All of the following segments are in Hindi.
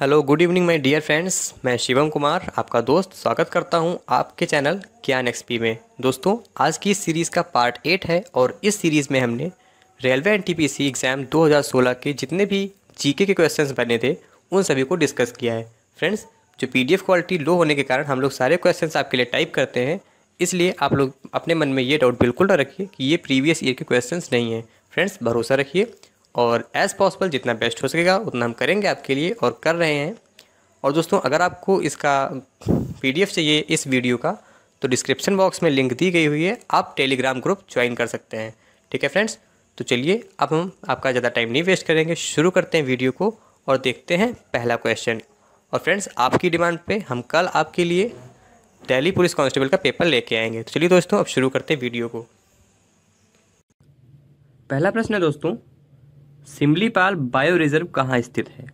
hello good evening my dear friends मैं शिवम कुमार आपका दोस्त स्वागत करता हूं आपके चैनल ज्ञान एक्सपी में दोस्तों आज की इस सीरीज़ का पार्ट एट है और इस सीरीज़ में हमने रेलवे एनटीपीसी एग्ज़ाम 2016 के जितने भी जीके के क्वेश्चंस बने थे उन सभी को डिस्कस किया है फ्रेंड्स जो पीडीएफ क्वालिटी लो होने के कारण हम लोग सारे क्वेश्चन आपके लिए टाइप करते हैं इसलिए आप लोग अपने मन में ये डाउट बिल्कुल ना रखिए कि ये प्रीवियस ईयर के क्वेश्चन नहीं हैं फ्रेंड्स भरोसा रखिए और एज़ पॉसिबल जितना बेस्ट हो सकेगा उतना हम करेंगे आपके लिए और कर रहे हैं और दोस्तों अगर आपको इसका पी चाहिए इस वीडियो का तो डिस्क्रिप्शन बॉक्स में लिंक दी गई हुई है आप टेलीग्राम ग्रुप ज्वाइन कर सकते हैं ठीक है फ्रेंड्स तो चलिए अब हम आपका ज़्यादा टाइम नहीं वेस्ट करेंगे शुरू करते हैं वीडियो को और देखते हैं पहला क्वेश्चन और फ्रेंड्स आपकी डिमांड पे हम कल आपके लिए दिल्ली पुलिस कांस्टेबल का पेपर लेके आएंगे तो चलिए दोस्तों अब शुरू करते हैं वीडियो को पहला प्रश्न है दोस्तों सिमलीपाल बायो रिजर्व कहाँ स्थित है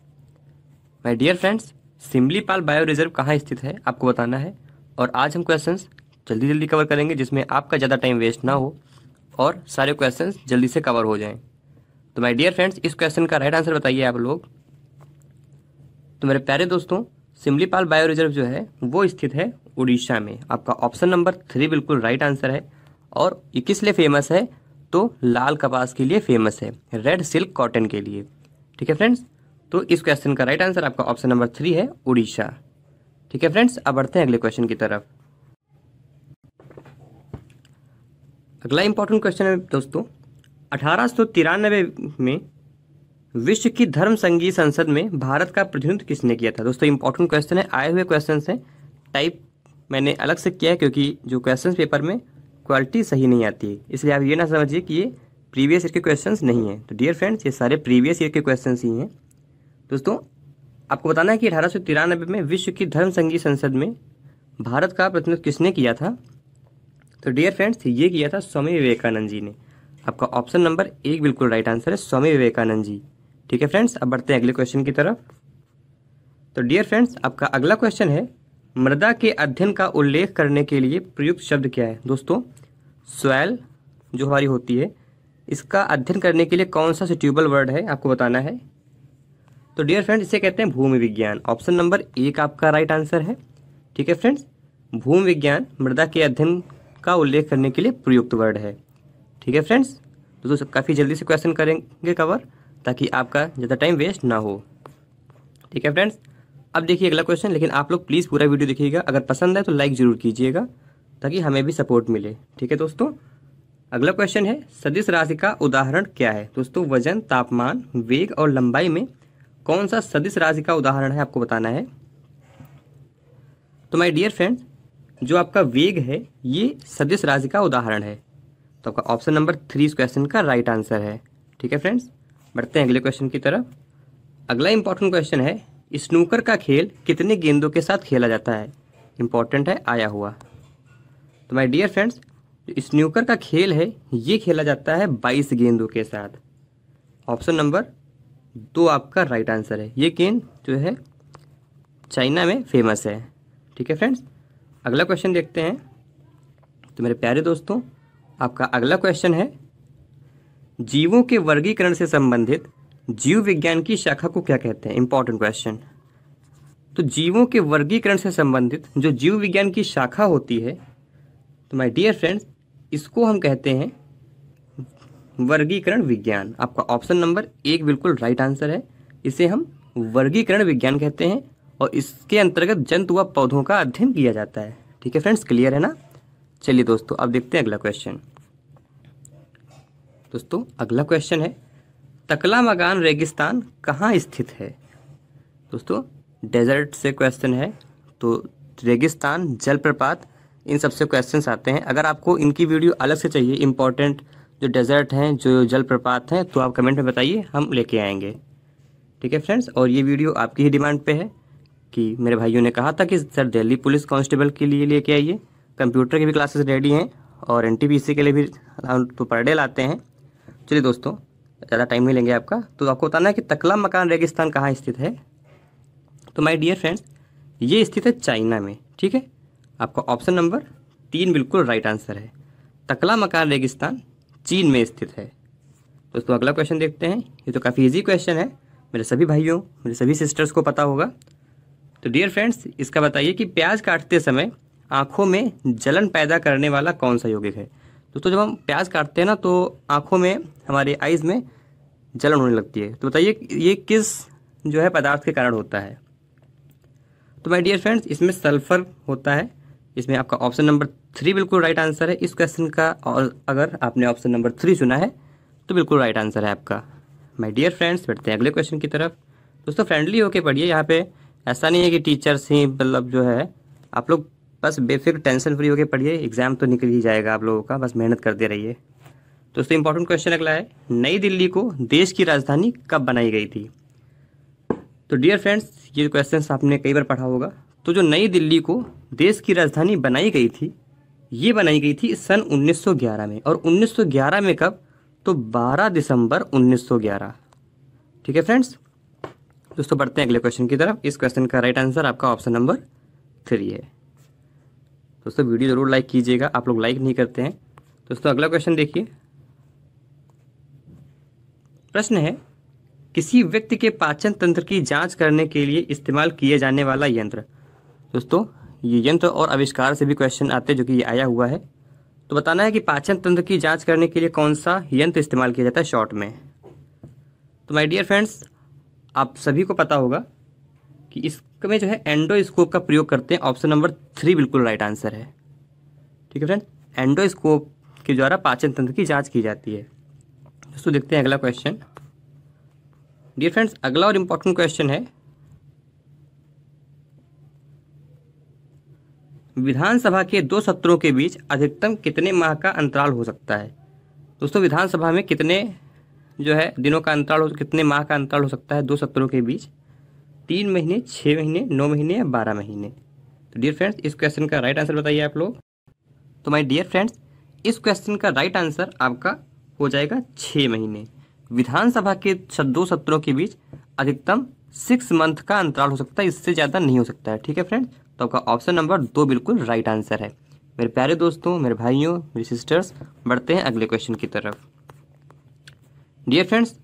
my dear friends Simlipal bio reserve कहाँ स्थित है आपको बताना है और आज हम क्वेश्चन जल्दी जल्दी कवर करेंगे जिसमें आपका ज़्यादा टाइम वेस्ट ना हो और सारे क्वेश्चन जल्दी से कवर हो जाएं तो माई डियर फ्रेंड्स इस क्वेश्चन का राइट आंसर बताइए आप लोग तो मेरे प्यारे दोस्तों सिमलीपाल बायो रिजर्व जो है वो स्थित है उड़ीसा में आपका ऑप्शन नंबर थ्री बिल्कुल राइट आंसर है और ये किस लिए फेमस है तो लाल कपास के लिए फेमस है रेड सिल्क कॉटन के लिए ठीक है फ्रेंड्स तो इस क्वेश्चन का राइट आंसर आपका ऑप्शन नंबर थ्री है उड़ीसा ठीक है फ्रेंड्स अब बढ़ते हैं अगले क्वेश्चन की तरफ अगला इंपॉर्टेंट क्वेश्चन है दोस्तों अठारह में विश्व की धर्म संघीय संसद में भारत का प्रतिनिधित्व किसने किया था दोस्तों इंपॉर्टेंट क्वेश्चन है आए हुए क्वेश्चन हैं टाइप मैंने अलग से किया है क्योंकि जो क्वेश्चन पेपर में क्वालिटी सही नहीं आती है इसलिए आप ये ना समझिए कि ये प्रीवियस ईयर के क्वेश्चंस नहीं हैं तो डियर फ्रेंड्स ये सारे प्रीवियस ईयर के क्वेश्चंस ही हैं दोस्तों आपको बताना है कि अठारह में विश्व की धर्म संघी संसद में भारत का प्रतिनिधित्व किसने किया था तो डियर फ्रेंड्स ये किया था स्वामी विवेकानंद जी ने आपका ऑप्शन नंबर एक बिल्कुल राइट आंसर है स्वामी विवेकानंद जी ठीक है फ्रेंड्स अब बढ़ते हैं अगले क्वेश्चन की तरफ तो डियर फ्रेंड्स आपका अगला क्वेश्चन है मृदा के अध्ययन का उल्लेख करने के लिए प्रयुक्त शब्द क्या है दोस्तों स्वेल जो हमारी होती है इसका अध्ययन करने के लिए कौन सा सिट्यूबल वर्ड है आपको बताना है तो डियर फ्रेंड्स इसे कहते हैं भूमि विज्ञान ऑप्शन नंबर एक आपका राइट आंसर है ठीक है फ्रेंड्स भूमि विज्ञान मृदा के अध्ययन का उल्लेख करने के लिए प्रयुक्त वर्ड है ठीक है फ्रेंड्स दोस्तों काफ़ी जल्दी से क्वेश्चन करेंगे कवर ताकि आपका ज़्यादा टाइम वेस्ट ना हो ठीक है फ्रेंड्स अब देखिए अगला क्वेश्चन लेकिन आप लोग प्लीज़ पूरा वीडियो देखिएगा अगर पसंद है तो लाइक ज़रूर कीजिएगा ताकि हमें भी सपोर्ट मिले ठीक है दोस्तों अगला क्वेश्चन है सदिश राशि का उदाहरण क्या है दोस्तों वजन तापमान वेग और लंबाई में कौन सा सदिश राशि का उदाहरण है आपको बताना है तो माय डियर फ्रेंड जो आपका वेग है ये सदिश राशि का उदाहरण है तो आपका ऑप्शन नंबर थ्री इस क्वेश्चन का राइट आंसर है ठीक है फ्रेंड्स बढ़ते हैं अगले क्वेश्चन की तरफ अगला इंपॉर्टेंट क्वेश्चन है स्नूकर का खेल कितने गेंदों के साथ खेला जाता है इंपॉर्टेंट है आया हुआ तो माय डियर फ्रेंड्स स्नूकर का खेल है ये खेला जाता है बाईस गेंदों के साथ ऑप्शन नंबर दो आपका राइट आंसर है ये गेंद जो है चाइना में फेमस है ठीक है फ्रेंड्स अगला क्वेश्चन देखते हैं तो मेरे प्यारे दोस्तों आपका अगला क्वेश्चन है जीवों के वर्गीकरण से संबंधित जीव विज्ञान की शाखा को क्या कहते हैं इंपॉर्टेंट क्वेश्चन तो जीवों के वर्गीकरण से संबंधित जो जीव विज्ञान की शाखा होती है तो माय डियर फ्रेंड्स इसको हम कहते हैं वर्गीकरण विज्ञान आपका ऑप्शन नंबर एक बिल्कुल राइट आंसर है इसे हम वर्गीकरण विज्ञान कहते हैं और इसके अंतर्गत जंतु व पौधों का अध्ययन किया जाता है ठीक है फ्रेंड्स क्लियर है ना चलिए दोस्तों अब देखते हैं अगला क्वेश्चन दोस्तों अगला क्वेश्चन है तकला मकान रेगिस्तान कहाँ स्थित है दोस्तों डेजर्ट से क्वेश्चन है तो रेगिस्तान जलप्रपात इन सबसे क्वेश्चन आते हैं अगर आपको इनकी वीडियो अलग से चाहिए इम्पॉर्टेंट जो डेजर्ट हैं जो जलप्रपात हैं तो आप कमेंट में बताइए हम लेके आएंगे ठीक है फ्रेंड्स और ये वीडियो आपकी ही डिमांड पे है कि मेरे भाइयों ने कहा था कि सर दिल्ली पुलिस कांस्टेबल के लिए लेके आइए कंप्यूटर की भी क्लासेस रेडी हैं और एन के लिए भी हम तो पर डे लाते हैं चलिए दोस्तों ज़्यादा टाइम नहीं लेंगे आपका तो आपको बताना है कि तकला मकान रेगिस्तान कहाँ स्थित है तो माई डियर फ्रेंड्स ये स्थित है चाइना में ठीक है आपका ऑप्शन नंबर तीन बिल्कुल राइट आंसर है तकला मकान रेगिस्तान चीन में स्थित है दोस्तों अगला क्वेश्चन देखते हैं ये तो काफ़ी इजी क्वेश्चन है मेरे सभी भाइयों मेरे सभी सिस्टर्स को पता होगा तो डियर फ्रेंड्स इसका बताइए कि प्याज काटते समय आँखों में जलन पैदा करने वाला कौन सा यौगिक है दोस्तों जब हम प्याज काटते हैं ना तो आँखों में हमारे आइज़ में जलन होने लगती है तो बताइए ये किस जो है पदार्थ के कारण होता है तो माय डियर फ्रेंड्स इसमें सल्फ़र होता है इसमें आपका ऑप्शन नंबर थ्री बिल्कुल राइट आंसर है इस क्वेश्चन का और अगर आपने ऑप्शन नंबर थ्री चुना है तो बिल्कुल राइट आंसर है आपका माय डियर फ्रेंड्स बैठते हैं अगले क्वेश्चन की तरफ दोस्तों फ्रेंडली होके पढ़िए यहाँ पे ऐसा नहीं है कि टीचर्स ही मतलब जो है आप लोग बस बेफिक्र टेंशन फ्री होकर पढ़िए एग्जाम तो निकल ही जाएगा आप लोगों का बस मेहनत करते रहिए दोस्तों इंपॉर्टेंट क्वेश्चन अगला है नई दिल्ली को देश की राजधानी कब बनाई गई थी तो डियर फ्रेंड्स ये क्वेश्चन आपने कई बार पढ़ा होगा तो जो नई दिल्ली को देश की राजधानी बनाई गई थी ये बनाई गई थी सन 1911 में और 1911 में कब तो 12 दिसंबर 1911 ठीक है फ्रेंड्स दोस्तों बढ़ते हैं अगले क्वेश्चन की तरफ इस क्वेश्चन का राइट आंसर आपका ऑप्शन नंबर थ्री है दोस्तों वीडियो ज़रूर लाइक कीजिएगा आप लोग लाइक नहीं करते हैं दोस्तों अगला क्वेश्चन देखिए प्रश्न है किसी व्यक्ति के पाचन तंत्र की जांच करने के लिए इस्तेमाल किए जाने वाला यंत्र दोस्तों ये यंत्र और आविष्कार से भी क्वेश्चन आते हैं जो कि ये आया हुआ है तो बताना है कि पाचन तंत्र की जांच करने के लिए कौन सा यंत्र इस्तेमाल किया जाता है शॉर्ट में तो माय डियर फ्रेंड्स आप सभी को पता होगा कि इसमें जो है एंडोस्कोप का प्रयोग करते हैं ऑप्शन नंबर थ्री बिल्कुल राइट आंसर है ठीक है फ्रेंड एंडोस्कोप के द्वारा पाचन तंत्र की जाँच की जाती है दोस्तों देखते हैं अगला क्वेश्चन डियर फ्रेंड्स अगला और इम्पोर्टेंट क्वेश्चन है विधानसभा के दो सत्रों के बीच अधिकतम कितने माह का अंतराल हो सकता है दोस्तों विधानसभा में कितने जो है दिनों का अंतराल हो कितने माह का अंतराल हो सकता है दो सत्रों के बीच तीन महीने छः महीने नौ महीने या बारह महीने तो डियर फ्रेंड्स इस क्वेश्चन का राइट आंसर बताइए आप लोग तो माई डियर फ्रेंड्स इस क्वेश्चन का राइट आंसर आपका हो जाएगा छः महीने विधानसभा के दो सत्रों के बीच अधिकतम सिक्स मंथ का अंतराल हो सकता है इससे ज़्यादा नहीं हो सकता है ठीक है फ्रेंड्स तो आपका ऑप्शन नंबर दो बिल्कुल राइट आंसर है मेरे प्यारे दोस्तों मेरे भाइयों मेरे सिस्टर्स बढ़ते हैं अगले क्वेश्चन की तरफ डियर फ्रेंड्स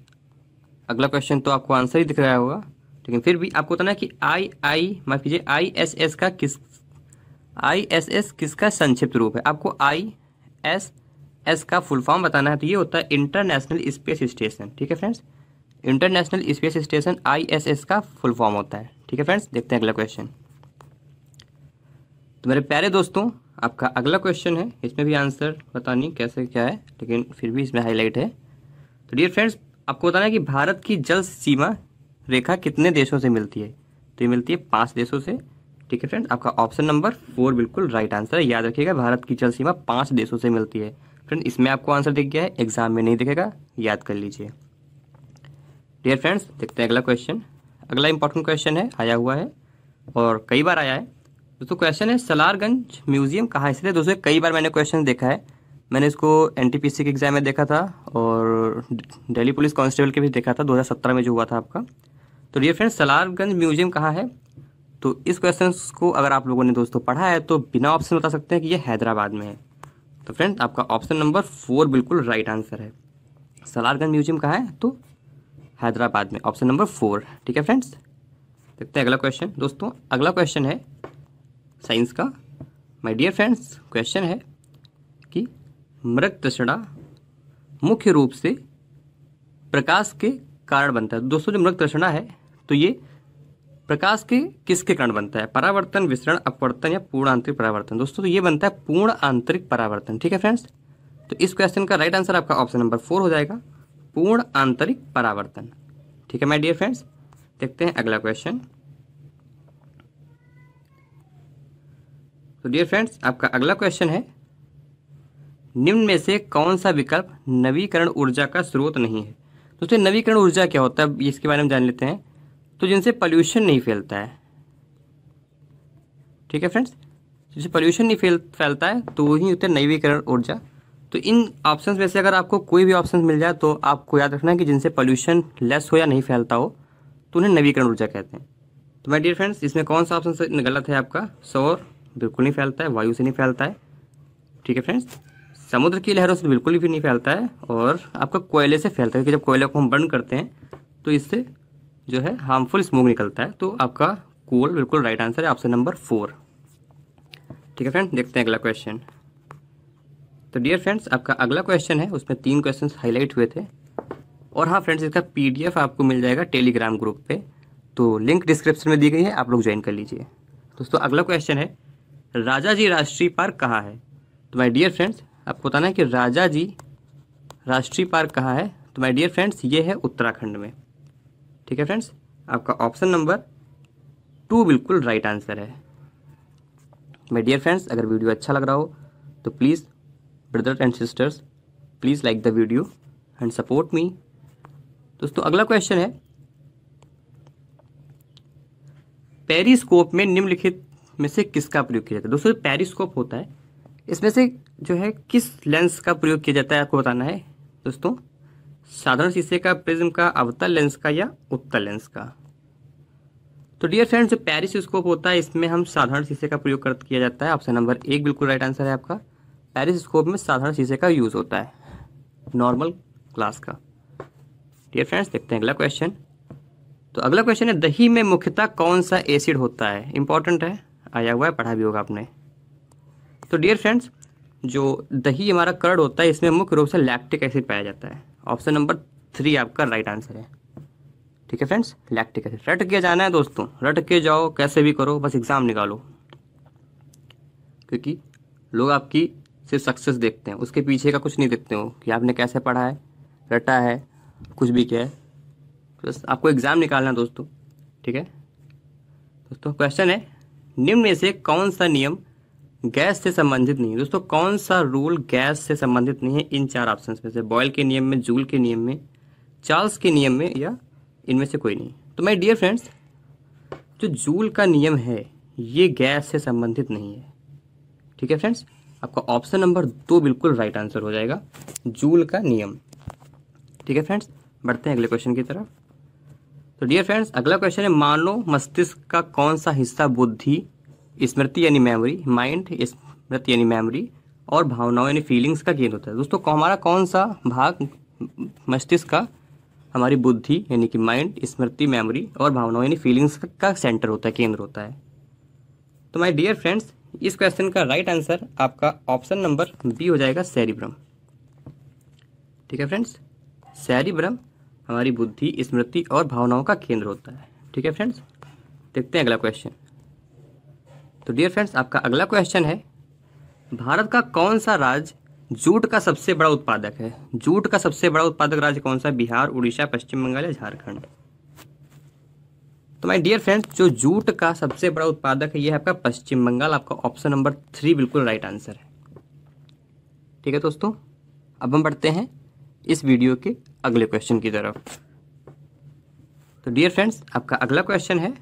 अगला क्वेश्चन तो आपको आंसर ही दिख रहा होगा लेकिन फिर भी आपको बताना है कि आई आई माफ कीजिए आई एस एस का किस आई एस एस किसका संक्षिप्त रूप है आपको आई एस एस का फुल फॉर्म बताना है तो ये होता है इंटरनेशनल स्पेस स्टेशन ठीक है friends international space station I S S का फुल फॉर्म होता है ठीक है फ्रेंड्स देखते हैं अगला क्वेश्चन तो मेरे प्यारे दोस्तों आपका अगला क्वेश्चन है इसमें भी आंसर पता नहीं कैसे क्या है लेकिन फिर भी इसमें हाईलाइट है तो डियर फ्रेंड्स आपको बताना है कि भारत की जल सीमा रेखा कितने देशों से मिलती है तो ये मिलती है पाँच देशों से ठीक है फ्रेंड्स आपका ऑप्शन नंबर फोर बिल्कुल राइट आंसर है याद रखिएगा भारत की जल सीमा पाँच देशों से मिलती है फ्रेंड इसमें आपको आंसर दिख गया है एग्जाम में नहीं दिखेगा याद कर लीजिए डियर फ्रेंड्स देखते हैं अगला क्वेश्चन अगला इंपॉर्टेंट क्वेश्चन है आया हुआ है और कई बार आया है दोस्तों क्वेश्चन तो है सलारगंज म्यूजियम कहाँ इसलिए दोस्तों कई बार मैंने क्वेश्चन देखा है मैंने इसको एन के एग्ज़ाम में देखा था और दिल्ली पुलिस कांस्टेबल के भी देखा था 2017 में जो हुआ था आपका तो डियर फ्रेंड सलारगंज म्यूजियम कहाँ है तो इस क्वेश्चन को अगर आप लोगों ने दोस्तों पढ़ा है तो बिना ऑप्शन बता सकते हैं कि ये हैदराबाद में है तो फ्रेंड आपका ऑप्शन नंबर फोर बिल्कुल राइट आंसर है सलारगंज म्यूजियम कहाँ है तो हैदराबाद में ऑप्शन नंबर फोर ठीक है फ्रेंड्स देखते हैं अगला क्वेश्चन दोस्तों अगला क्वेश्चन है साइंस का माय डियर फ्रेंड्स क्वेश्चन है कि मृग तृष्णा मुख्य रूप से प्रकाश के कारण बनता है दोस्तों जो मृग तृष्णा है तो ये प्रकाश के किसके कारण बनता है परावर्तन विसरण अपवर्तन या पूर्ण आंतरिक परावर्तन दोस्तों तो ये बनता है पूर्ण आंतरिक परावर्तन ठीक है फ्रेंड्स तो इस क्वेश्चन का राइट आंसर आपका ऑप्शन नंबर फोर हो जाएगा पूर्ण आंतरिक परावर्तन ठीक है माय डियर फ्रेंड्स देखते हैं अगला क्वेश्चन तो डियर फ्रेंड्स आपका अगला क्वेश्चन है निम्न में से कौन सा विकल्प नवीकरण ऊर्जा का स्रोत नहीं है दोस्तों नवीकरण ऊर्जा क्या होता है इसके बारे में जान लेते हैं तो जिनसे पॉल्यूशन नहीं फैलता है ठीक है फ्रेंड्स जिनसे पॉल्यूशन नहीं फैल फैलता है तो वही होते हैं नवीकरण ऊर्जा तो इन ऑप्शन में से अगर आपको कोई भी ऑप्शन मिल जाए तो आपको याद रखना है कि जिनसे पॉल्यूशन लेस हो या नहीं फैलता हो तो उन्हें नवीकरण ऊर्जा कहते हैं तो माई डियर फ्रेंड्स इसमें कौन सा ऑप्शन गलत है आपका सौर बिल्कुल नहीं फैलता है वायु से नहीं फैलता है ठीक है फ्रेंड्स समुद्र की लहरों से तो बिल्कुल भी नहीं फैलता है और आपका कोयले से फैलता है क्योंकि जब कोयले को हम बर्न करते हैं तो इससे जो है हार्मफुल स्मोक निकलता है तो आपका कोल बिल्कुल राइट आंसर है ऑप्शन नंबर फोर ठीक है फ्रेंड्स देखते हैं अगला क्वेश्चन तो डियर फ्रेंड्स आपका अगला क्वेश्चन है उसमें तीन क्वेश्चन हाईलाइट हुए थे और हाँ फ्रेंड्स इसका पीडीएफ आपको मिल जाएगा टेलीग्राम ग्रुप पे तो लिंक डिस्क्रिप्शन में दी गई है आप लोग ज्वाइन कर लीजिए दोस्तों अगला क्वेश्चन है राजा जी राष्ट्रीय पार्क कहाँ है तो माय डियर फ्रेंड्स आपको बताना है कि राजा जी राष्ट्रीय पार्क कहाँ है तो माय डियर फ्रेंड्स ये है उत्तराखंड में ठीक है फ्रेंड्स आपका ऑप्शन नंबर टू बिल्कुल राइट आंसर है माई डियर फ्रेंड्स अगर वीडियो अच्छा लग रहा हो तो please brother and sisters please like the video and support me दोस्तों अगला क्वेश्चन है पेरिस्कोप में निम्नलिखित में से किसका प्रयोग किया जाता है दोस्तों पेरिस्कोप होता है इसमें से जो है किस लेंस का प्रयोग किया जाता है आपको बताना है दोस्तों साधारण शीशे का प्रिज्म का अवतल लेंस का या उत्तर लेंस का तो डियर फ्रेंड्स जो पेरिस होता है इसमें हम साधारण शीशे का प्रयोग कर किया जाता है ऑप्शन नंबर एक बिल्कुल राइट आंसर है आपका पेरिसकोप में साधारण शीशे का यूज़ होता है नॉर्मल क्लास का डियर फ्रेंड्स देखते हैं अगला क्वेश्चन तो अगला क्वेश्चन है दही में मुख्यतः कौन सा एसिड होता है इंपॉर्टेंट है आया हुआ है पढ़ा भी होगा आपने तो डियर फ्रेंड्स जो दही हमारा कर्ड होता है इसमें मुख्य रूप से लैक्टिक एसिड पाया जाता है ऑप्शन नंबर थ्री आपका राइट आंसर है ठीक है फ्रेंड्स लैक्टिक एसिड रट के जाना है दोस्तों रट के जाओ कैसे भी करो बस एग्ज़ाम निकालो क्योंकि लोग आपकी सिर्फ सक्सेस देखते हैं उसके पीछे का कुछ नहीं देखते हो कि आपने कैसे पढ़ा है रटा है कुछ भी किया है बस आपको एग्ज़ाम निकालना है दोस्तों ठीक है दोस्तों क्वेश्चन है निम्न में से कौन सा नियम गैस से संबंधित नहीं है दोस्तों कौन सा रूल गैस से संबंधित नहीं है इन चार ऑप्शन में से बॉयल के नियम में जूल के नियम में चार्ल्स के नियम में या इनमें से कोई नहीं तो माई डियर फ्रेंड्स जो जूल का नियम है ये गैस से संबंधित नहीं है ठीक है फ्रेंड्स आपका ऑप्शन नंबर दो बिल्कुल राइट आंसर हो जाएगा जूल का नियम ठीक है फ्रेंड्स बढ़ते हैं अगले क्वेश्चन की तरफ तो डियर फ्रेंड्स अगला क्वेश्चन है मानव मस्तिष्क का कौन सा हिस्सा बुद्धि स्मृति यानी मेमोरी माइंड स्मृति यानी मेमोरी और भावनाओं यानी फीलिंग्स का केंद्र होता है दोस्तों हमारा कौन सा भाग मस्तिष्क का हमारी बुद्धि यानी कि माइंड स्मृति मेमोरी और भावनाओं यानी फीलिंग्स का सेंटर होता है केंद्र होता है तो माय डियर फ्रेंड्स इस क्वेश्चन का राइट आंसर आपका ऑप्शन नंबर बी हो जाएगा सैरिब्रम ठीक है फ्रेंड्स सैरिब्रम हमारी बुद्धि स्मृति और भावनाओं का केंद्र होता है ठीक है फ्रेंड्स देखते हैं अगला क्वेश्चन तो डियर फ्रेंड्स आपका अगला क्वेश्चन है भारत का कौन सा राज्य जूट का सबसे बड़ा उत्पादक है जूट का सबसे बड़ा उत्पादक राज्य कौन सा बिहार उड़ीसा पश्चिम बंगाल या झारखंड तो माय डियर फ्रेंड्स जो जूट का सबसे बड़ा उत्पादक है ये है आपका पश्चिम बंगाल आपका ऑप्शन नंबर थ्री बिल्कुल राइट आंसर है ठीक है दोस्तों अब हम बढ़ते हैं इस वीडियो के अगले क्वेश्चन की तरफ तो डियर फ्रेंड्स आपका अगला क्वेश्चन है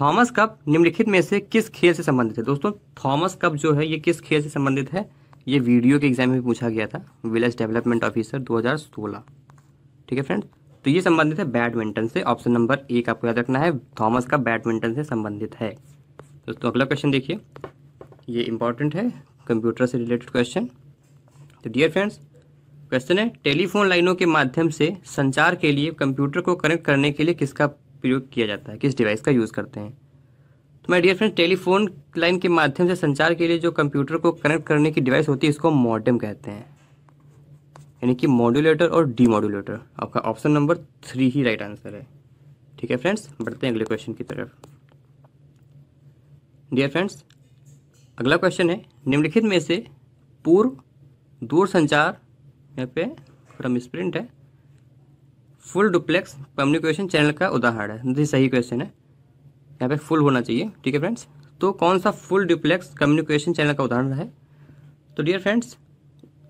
थॉमस कप निम्नलिखित में से किस खेल से संबंधित है दोस्तों थॉमस कप जो है ये किस खेल से संबंधित है ये वीडियो के एग्जाम में पूछा गया था विलेज डेवलपमेंट ऑफिसर 2016 ठीक है फ्रेंड तो ये संबंधित है बैडमिंटन से ऑप्शन नंबर एक आपको याद रखना है थॉमस कप बैडमिंटन से संबंधित है दोस्तों अगला क्वेश्चन देखिए ये इंपॉर्टेंट है कंप्यूटर से रिलेटेड क्वेश्चन तो डियर फ्रेंड्स क्वेश्चन है टेलीफोन लाइनों के माध्यम से संचार के लिए कंप्यूटर को कनेक्ट करने के लिए किसका प्रयोग किया जाता है किस डिवाइस का यूज़ करते हैं तो मैं डियर फ्रेंड्स टेलीफोन लाइन के माध्यम से संचार के लिए जो कंप्यूटर को कनेक्ट करने की डिवाइस होती है इसको मॉडम कहते हैं यानी कि मॉड्यूलेटर और डी आपका ऑप्शन नंबर थ्री ही राइट आंसर है ठीक है फ्रेंड्स बढ़ते हैं अगले क्वेश्चन की तरफ डियर फ्रेंड्स अगला क्वेश्चन है निम्नलिखित में से पूर्व दूरसंचार यहाँ पे थोड़ा स्प्रिंट है फुल डुप्लेक्स कम्युनिकेशन चैनल का उदाहरण है ये सही क्वेश्चन है यहाँ पे फुल होना चाहिए ठीक है फ्रेंड्स तो कौन सा फुल डुप्लेक्स कम्युनिकेशन चैनल का उदाहरण है तो डियर फ्रेंड्स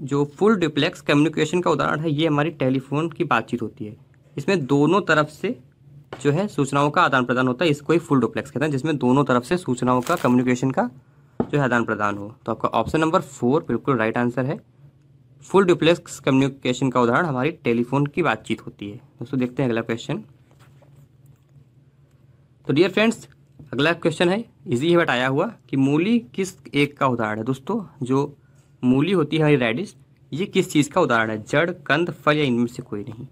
जो फुल डुप्लेक्स कम्युनिकेशन का उदाहरण है ये हमारी टेलीफोन की बातचीत होती है इसमें दोनों तरफ से जो है सूचनाओं का आदान प्रदान होता है इसको ही फुल डुप्लेक्स कहते हैं जिसमें दोनों तरफ से सूचनाओं का कम्युनिकेशन का जो है आदान प्रदान हो तो आपका ऑप्शन नंबर फोर बिल्कुल राइट आंसर है फुल डुप्लेक्स कम्युनिकेशन का उदाहरण हमारी टेलीफोन की बातचीत होती है दोस्तों देखते हैं अगला क्वेश्चन तो डियर फ्रेंड्स अगला क्वेश्चन है इजी है बट आया हुआ कि मूली किस एक का उदाहरण है दोस्तों जो मूली होती है हमारी रेडिश ये किस चीज़ का उदाहरण है जड़ कंद फल या इनमें से कोई नहीं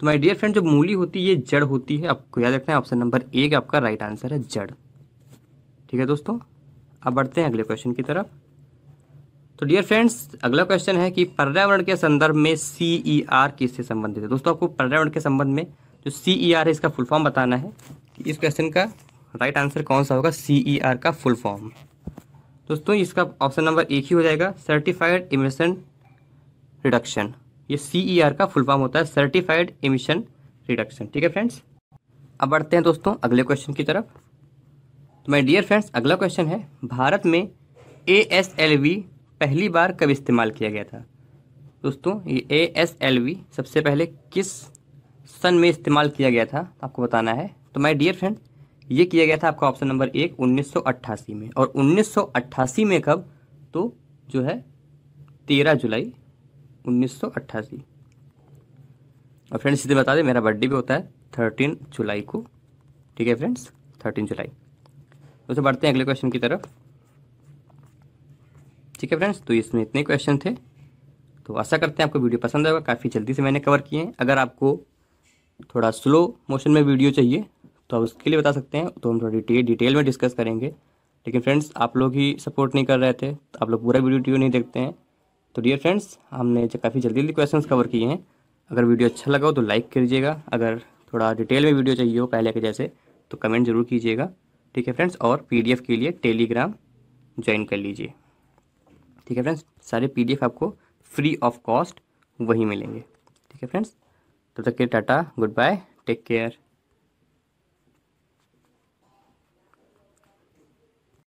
तो माई डियर फ्रेंड जो मूली होती है ये जड़ होती है आपको याद रखना है ऑप्शन नंबर एक आपका राइट आंसर है जड़ ठीक है दोस्तों अब बढ़ते हैं अगले क्वेश्चन की तरफ तो डियर फ्रेंड्स अगला क्वेश्चन है कि पर्यावरण के संदर्भ में सी ई आर किससे संबंधित है दोस्तों आपको पर्यावरण के संबंध में जो सी ई आर है इसका फुल फॉर्म बताना है कि इस क्वेश्चन का राइट आंसर कौन सा होगा सी ई आर का फुल फॉर्म दोस्तों इसका ऑप्शन नंबर एक ही हो जाएगा सर्टिफाइड इमिशन रिडक्शन ये सी e का फुल फॉर्म होता है सर्टिफाइड इमिशन रिडक्शन ठीक है फ्रेंड्स अब बढ़ते हैं दोस्तों अगले क्वेश्चन की तरफ तो माय डियर फ्रेंड्स अगला क्वेश्चन है भारत में ए एस एल वी पहली बार कब इस्तेमाल किया गया था दोस्तों ये ए एस एल वी सबसे पहले किस सन में इस्तेमाल किया गया था तो आपको बताना है तो माय डियर फ्रेंड ये किया गया था आपका ऑप्शन नंबर एक 1988 में और 1988 में कब तो जो है 13 जुलाई उन्नीस और फ्रेंड्स इसे बता दें मेरा बर्थडे भी होता है थर्टीन जुलाई को ठीक है फ्रेंड्स थर्टीन जुलाई उसे बढ़ते हैं अगले क्वेश्चन की तरफ ठीक है फ्रेंड्स तो इसमें इतने क्वेश्चन थे तो आशा करते हैं आपको वीडियो पसंद आएगा काफ़ी जल्दी से मैंने कवर किए हैं अगर आपको थोड़ा स्लो मोशन में वीडियो चाहिए तो आप उसके लिए बता सकते हैं तो हम थोड़ा डिटेल डिटेल में डिस्कस करेंगे लेकिन फ्रेंड्स आप लोग ही सपोर्ट नहीं कर रहे थे तो आप लोग पूरा वीडियो नहीं देखते हैं तो डियर फ्रेंड्स हमने काफ़ी जल्दी जल्दी क्वेश्चन कवर किए हैं अगर वीडियो अच्छा लगा हो तो लाइक करिएगा अगर थोड़ा डिटेल में वीडियो चाहिए हो पहले के जैसे तो कमेंट ज़रूर कीजिएगा ठीक है फ्रेंड्स और पी के लिए टेलीग्राम ज्वाइन कर लीजिए ठीक है फ्रेंड्स सारे पी आपको फ्री ऑफ कॉस्ट वहीं मिलेंगे ठीक है फ्रेंड्स तब तो तक के tata good bye take care